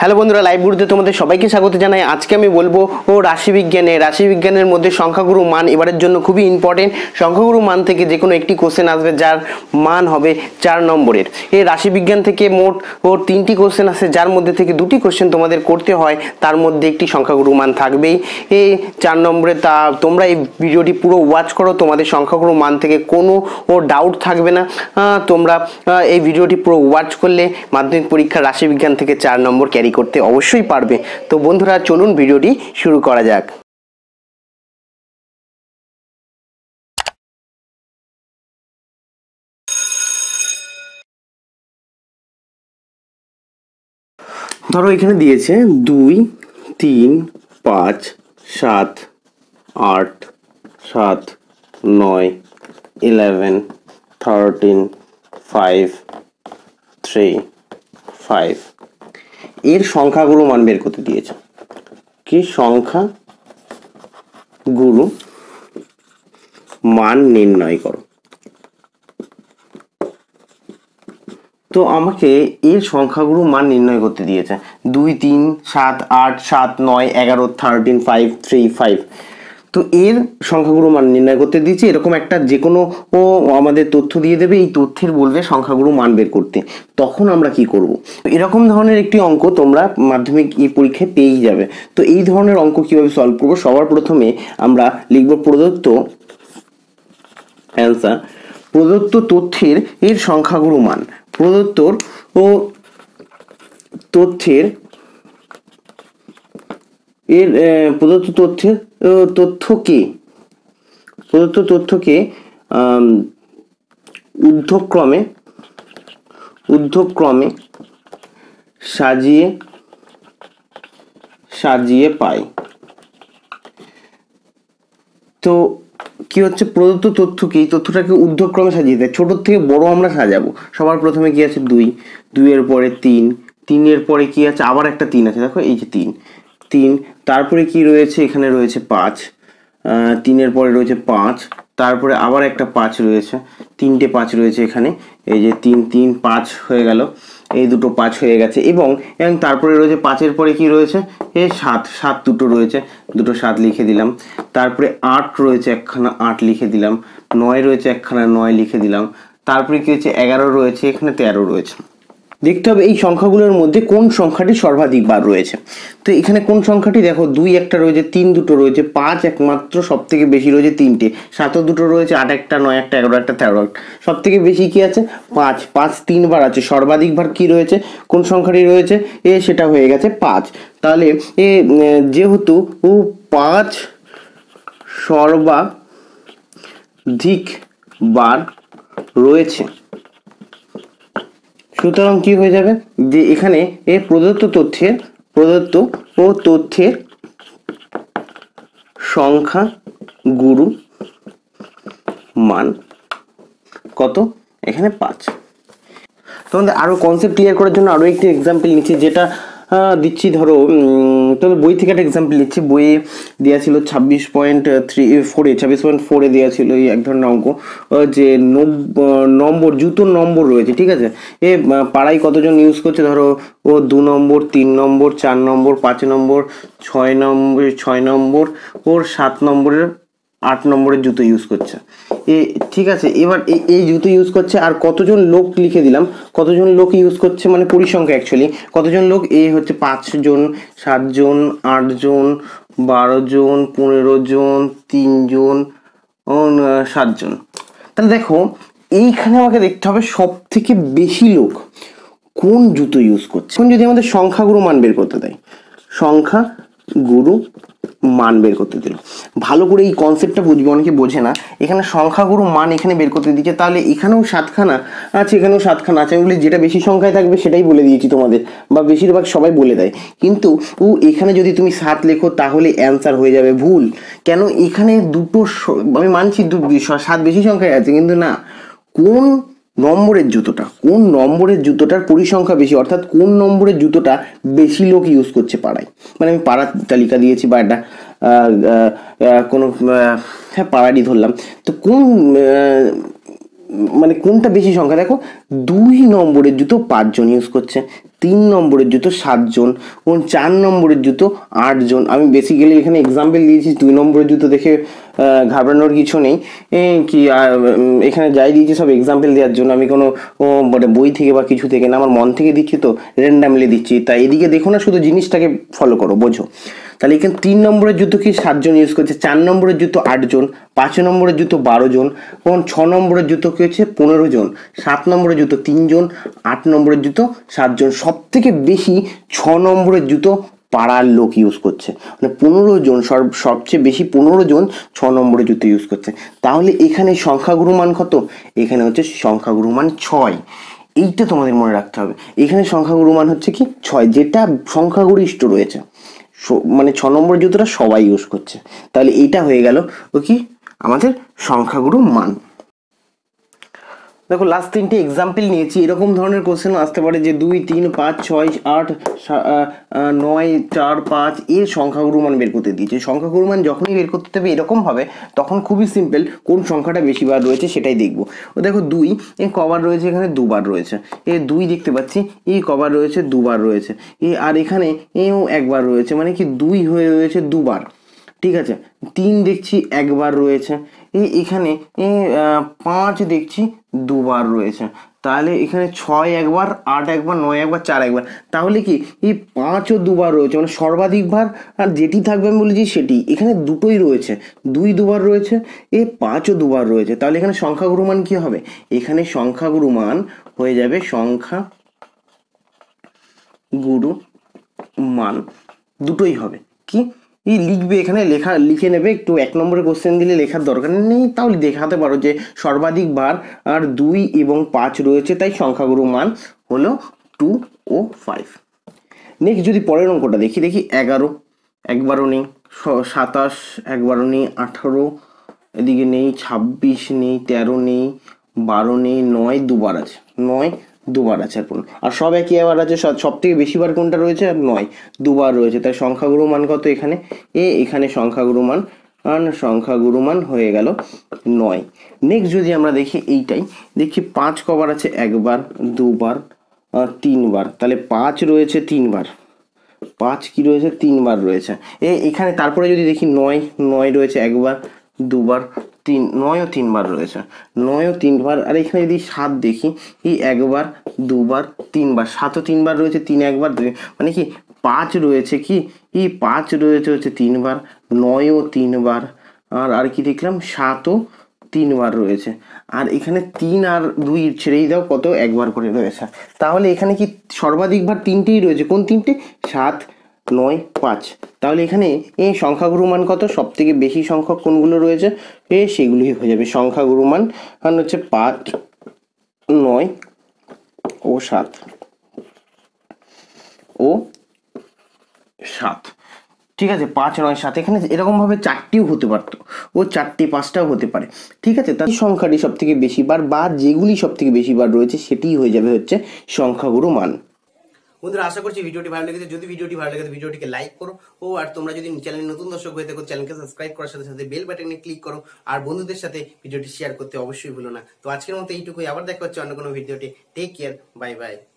hello বন্ধুরা live গুরুতে তোমাদের সবাইকে স্বাগত জানাই আজকে আমি বলবো ও রাশিবিজ্ঞানে রাশিবিজ্ঞানের মধ্যে সংখ্যাগুরু মান এবারের জন্য খুবই ইম্পর্টেন্ট সংখ্যাগুরু মান থেকে যে কোনো একটি কোশ্চেন আসবে যার মান হবে চার নম্বরের এই রাশিবিজ্ঞান থেকে মোট ও তিনটি কোশ্চেন আসে যার মধ্যে থেকে দুটি কোশ্চেন তোমাদের করতে হয় তার মধ্যে একটি সংখ্যাগুরু মান থাকবেই এই চার নম্বরে তা তোমরা এই ভিডিওটি পুরো ওয়াচ করো তোমাদের সংখ্যাগুরু মান থেকে কোনো ও ডাউট থাকবে না তোমরা এই ভিডিওটি পুরো ওয়াচ করলে মাধ্যমিক পরীক্ষা রাশিবিজ্ঞান থেকে চার নম্বর ক্যারি তৈরি করতে অবশ্যই পারবে তো বন্ধুরা চলুন ভিডিওটি শুরু করা যাক ধরো এখানে দিয়েছে দুই তিন পাঁচ সাত আট সাত নয় eleven thirteen five three five এর সংখ্যাগুলো মান বের করতে দিয়েছে কি সংখ্যা গুরু মান নির্ণয় করো তো আমাকে এর সংখ্যাগুলো মান নির্ণয় করতে দিয়েছে দুই তিন সাত আট সাত নয় এগারো থার্টিন ফাইভ থ্রি ফাইভ তো এর সংখ্যাগুরু মান নির্ণয় করতে দিয়েছে এরকম একটা যে কোনো ও আমাদের তথ্য দিয়ে দেবে এই তথ্যের বলবে সংখ্যাগুরু মান বের করতে তখন আমরা কি করব এরকম ধরনের একটি অঙ্ক তোমরা মাধ্যমিক এই পরীক্ষায় পেয়েই যাবে তো এই ধরনের অঙ্ক কিভাবে সলভ করব সবার প্রথমে আমরা লিখব প্রদত্ত অ্যান্সার প্রদত্ত তথ্যের এর সংখ্যাগুরু মান প্রদত্তর ও তথ্যের এর প্রদত্ত তথ্য তথ্যকে প্রদত্ত তথ্যকে উদ্ধক্রমে উদ্ধক্রমে সাজিয়ে সাজিয়ে পায় তো কি হচ্ছে প্রদত্ত তথ্য কি তথ্যটাকে উদ্ধক্রমে সাজিয়ে দেয় ছোট থেকে বড় আমরা সাজাবো সবার প্রথমে কি আছে দুই দুইয়ের পরে তিন তিনের পরে কি আছে আবার একটা তিন আছে দেখো এই যে তিন তিন তারপরে কি রয়েছে এখানে রয়েছে পাঁচ তিনের পরে রয়েছে পাঁচ তারপরে আবার একটা পাঁচ রয়েছে তিনটে পাঁচ রয়েছে এখানে এই যে তিন তিন পাঁচ হয়ে গেল এই দুটো পাঁচ হয়ে গেছে এবং এবং তারপরে রয়েছে পাঁচের পরে কি রয়েছে এ সাত সাত দুটো রয়েছে দুটো সাত লিখে দিলাম তারপরে আট রয়েছে একখানা আট লিখে দিলাম নয় রয়েছে একখানা নয় লিখে দিলাম তারপরে কী হয়েছে এগারো রয়েছে এখানে তেরো রয়েছে দেখতে হবে এই সংখ্যাগুলোর মধ্যে কোন সংখ্যাটি সর্বাধিক বার রয়েছে তো এখানে কোন সংখ্যাটি দেখো দুই একটা রয়েছে তিন দুটো রয়েছে পাঁচ একমাত্র সব থেকে বেশি রয়েছে তিনটে সাতও দুটো রয়েছে আট একটা নয় একটা এগারো একটা তেরো একটা সব থেকে বেশি কি আছে পাঁচ পাঁচ তিনবার আছে সর্বাধিকবার কি রয়েছে কোন সংখ্যাটি রয়েছে এ সেটা হয়ে গেছে পাঁচ তাহলে এ যেহেতু ও পাঁচ সর্বাধিক বার রয়েছে সুতরাং কি হয়ে যাবে যে এখানে এ প্রদত্ত তথ্যের প্রদত্ত ও তথ্যের সংখ্যা গুরু মান কত এখানে পাঁচ তোমাদের আরো কনসেপ্ট ক্লিয়ার করার জন্য আরও একটি এক্সাম্পল নিচ্ছি যেটা হ্যাঁ, দিচ্ছি ধরো তোর বই থেকে একটা এক্সাম্পল দিচ্ছি বইয়ে দেওয়া ছিল ছাব্বিশ পয়েন্ট থ্রি ফোরে ছাব্বিশ পয়েন্ট ফোরে দেওয়া ছিল এই এক ধরনের অঙ্ক যে নম্বর জুতোর নম্বর রয়েছে ঠিক আছে এ পাড়ায় কতজন ইউজ করছে ধরো ও দু নম্বর তিন নম্বর চার নম্বর পাঁচ নম্বর ছয় নম্বর ছয় নম্বর ওর সাত নম্বরের আট নম্বরের জুতো ইউজ করছে এ ঠিক আছে এবার এই জুতো ইউজ করছে আর কতজন লোক লিখে দিলাম কতজন লোক ইউজ করছে মানে পরিসংখ্যা অ্যাকচুয়ালি কতজন লোক এ হচ্ছে পাঁচজন সাতজন আটজন বারোজন পনেরো জন তিনজন সাতজন তাহলে দেখো এইখানে আমাকে দেখতে হবে সব থেকে বেশি লোক কোন জুতো ইউজ করছে এখন যদি আমাদের সংখ্যাগুরু মান বের করতে দেয় সংখ্যা গুরু মান বের করতে দিল ভালো করে এই কনসেপ্টটা বুঝবে অনেকে বোঝে না এখানে সংখ্যাগুরু মান এখানে বের করতে দিচ্ছে তাহলে এখানেও সাতখানা আছে এখানেও সাতখানা আছে আমি বলি যেটা বেশি সংখ্যায় থাকবে সেটাই বলে দিয়েছি তোমাদের বা বেশিরভাগ সবাই বলে দেয় কিন্তু ও এখানে যদি তুমি সাত লেখো তাহলে অ্যান্সার হয়ে যাবে ভুল কেন এখানে দুটো আমি মানছি সাত বেশি সংখ্যায় আছে কিন্তু না কোন নম্বরের জুতোটা কোন নম্বরের জুতোটার পরিসংখ্যা বেশি অর্থাৎ কোন নম্বরের জুতোটা বেশি লোক ইউজ করছে পাড়ায় মানে আমি পাড়ার তালিকা দিয়েছি বা একটা কোনো হ্যাঁ পাড়ারই ধরলাম তো কোন মানে কোনটা বেশি সংখ্যা দেখো দুই নম্বরের জুতো পাঁচজন ইউজ করছে তিন নম্বরের জুতো সাতজন কোন চার নম্বরের জুতো আটজন আমি বেসিক্যালি এখানে এক্সাম্পল দিয়েছি দুই নম্বরের জুতো দেখে ঘাবড়ানোর কিছু নেই কি এখানে যাই দিয়েছি সব এক্সাম্পল দেওয়ার জন্য আমি কোনো মানে বই থেকে বা কিছু থেকে না আমার মন থেকে দিচ্ছি তো র্যান্ডামলি দিচ্ছি তাই এদিকে দেখো না শুধু জিনিসটাকে ফলো করো বোঝো তাহলে এখানে তিন নম্বরের জুতো কি সাতজন ইউজ করছে চার নম্বরের জুতো আটজন পাঁচ নম্বরের জুতো বারো জন কোন ছ নম্বরের জুতো কি হচ্ছে পনেরো জন সাত নম্বরের জুতো তিনজন আট নম্বরের জুতো সাতজন সব সবথেকে বেশি ছ নম্বরের জুতো পাড়ার লোক ইউজ করছে মানে পনেরো জন সবচেয়ে বেশি পনেরো জন ছ নম্বরের জুতো ইউজ করছে তাহলে এখানে সংখ্যাগুরু মান কত এখানে হচ্ছে সংখ্যাগুরু মান ছয় এইটা তোমাদের মনে রাখতে হবে এখানে সংখ্যাগুরু মান হচ্ছে কি ছয় যেটা সংখ্যাগরিষ্ঠ রয়েছে মানে ছ নম্বর জুতোটা সবাই ইউজ করছে তাহলে এটা হয়ে গেল ও কি আমাদের সংখ্যাগুরু মান দেখো লাস্ট তিনটে এক্সাম্পল নিয়েছি এরকম ধরনের কোশ্চেনও আসতে পারে যে দুই তিন পাঁচ ছয় আট নয় চার পাঁচ এর সংখ্যাগুরু মান বের করতে দিয়েছে সংখ্যাগুরু মান যখনই বের করতে হবে এরকম হবে তখন খুবই সিম্পল কোন সংখ্যাটা বেশি বার রয়েছে সেটাই দেখবো ও দেখো দুই এ কবার রয়েছে এখানে দুবার রয়েছে এ দুই দেখতে পাচ্ছি এ কবার রয়েছে দুবার রয়েছে এ আর এখানে এও একবার রয়েছে মানে কি দুই হয়ে রয়েছে দুবার ঠিক আছে তিন দেখছি একবার রয়েছে এখানে পাঁচ দেখছি দুবার রয়েছে তাহলে এখানে ছয় একবার আট একবার নয় একবার চার একবার তাহলে কি এই পাঁচও দুবার রয়েছে মানে সর্বাধিকবার আর যেটি থাকবে আমি বলেছি সেটি এখানে দুটোই রয়েছে দুই দুবার রয়েছে এ পাঁচও দুবার রয়েছে তাহলে এখানে সংখ্যাগুরু মান কী হবে এখানে সংখ্যাগুরু মান হয়ে যাবে সংখ্যা গুরু মান দুটোই হবে কি ই লিখবে এখানে লেখা লিখে নেবে একটু এক নম্বরে কোশ্চেন দিলে লেখার দরকার নেই তাহলে দেখাতে পারো যে সর্বাধিক বার আর দুই এবং পাঁচ রয়েছে তাই সংখ্যাগুরু মান হলো টু ও ফাইভ নেক্সট যদি পরের অঙ্কটা দেখি দেখি এগারো একবারও নেই সাতাশ একবারও নেই আঠারো এদিকে নেই ছাব্বিশ নেই তেরো নেই বারো নেই নয় দুবার আছে নয় দুবার আছে আর আর সব একই আবার আছে সব থেকে বেশিবার কোনটা রয়েছে আর নয় দুবার রয়েছে তাই সংখ্যাগুরু মান কত এখানে এ এখানে সংখ্যাগুরু মান সংখ্যাগুরু মান হয়ে গেল নয় নেক্সট যদি আমরা দেখি এইটাই দেখি পাঁচ কবার আছে একবার দুবার তিনবার তাহলে পাঁচ রয়েছে তিনবার পাঁচ কি রয়েছে তিনবার রয়েছে এ এখানে তারপরে যদি দেখি নয় নয় রয়েছে একবার দুবার তিন নয়ও তিনবার রয়েছে নয়ও তিনবার আর এখানে যদি সাত দেখি এই একবার দুবার তিনবার সাতও তিনবার রয়েছে তিন একবার দুই মানে কি পাঁচ রয়েছে কি এই পাঁচ রয়েছে হচ্ছে তিনবার নয়ও তিনবার আর আর কি দেখলাম সাতও তিনবার রয়েছে আর এখানে তিন আর দুই ছেড়েই দাও কত একবার করে রয়েছে তাহলে এখানে কি সর্বাধিকবার তিনটেই রয়েছে কোন তিনটে সাত নয় পাঁচ তাহলে এখানে এই সংখ্যাগুরু মান কত সব থেকে বেশি সংখ্যক কোনগুলো রয়েছে এ সেগুলোই হয়ে যাবে সংখ্যাগুরু মান হচ্ছে পাঁচ নয় ও সাত ও সাত ঠিক আছে পাঁচ নয় সাত এখানে এরকমভাবে চারটিও হতে পারতো ও চারটি পাঁচটাও হতে পারে ঠিক আছে তাই সংখ্যাটি সবথেকে বেশিবার বা যেগুলি সবথেকে বেশিবার রয়েছে সেটিই হয়ে যাবে হচ্ছে সংখ্যাগুরু মান বন্ধুরা আশা করছি ভিডিওটি ভালো লেগেছে যদি ভিডিওটি ভালো লেগেছে ভিডিওটিকে লাইক করো ও আর তোমরা যদি চ্যানেল নতুন দর্শক হয়ে থাকো চ্যানেলকে সাবস্ক্রাইব করার সাথে সাথে বেল বাটনে ক্লিক করো আর বন্ধুদের সাথে ভিডিওটি শেয়ার করতে অবশ্যই ভুলো না তো আজকের মতো এইটুকুই আবার দেখা হচ্ছে অন্য কোনো ভিডিওটি টেক কেয়ার বাই বাই